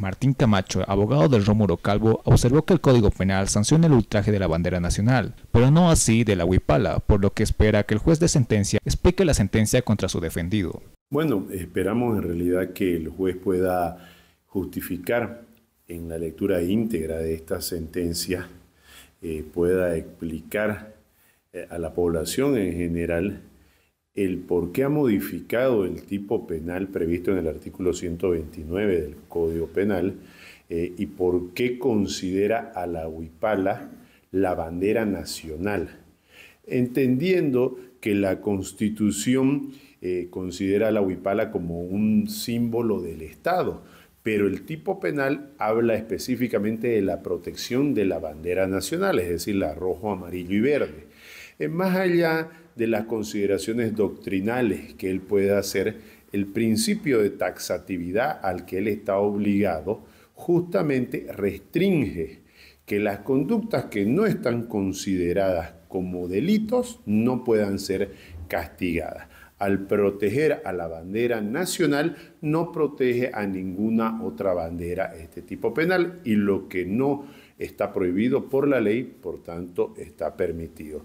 Martín Camacho, abogado del Rómulo Calvo, observó que el Código Penal sanciona el ultraje de la bandera nacional, pero no así de la huipala, por lo que espera que el juez de sentencia explique la sentencia contra su defendido. Bueno, esperamos en realidad que el juez pueda justificar en la lectura íntegra de esta sentencia, eh, pueda explicar eh, a la población en general el por qué ha modificado el tipo penal previsto en el artículo 129 del Código Penal eh, y por qué considera a la huipala la bandera nacional, entendiendo que la Constitución eh, considera a la huipala como un símbolo del Estado, pero el tipo penal habla específicamente de la protección de la bandera nacional, es decir, la rojo, amarillo y verde. Eh, más allá de las consideraciones doctrinales que él pueda hacer, el principio de taxatividad al que él está obligado justamente restringe que las conductas que no están consideradas como delitos no puedan ser castigadas. Al proteger a la bandera nacional, no protege a ninguna otra bandera este tipo penal y lo que no está prohibido por la ley, por tanto, está permitido.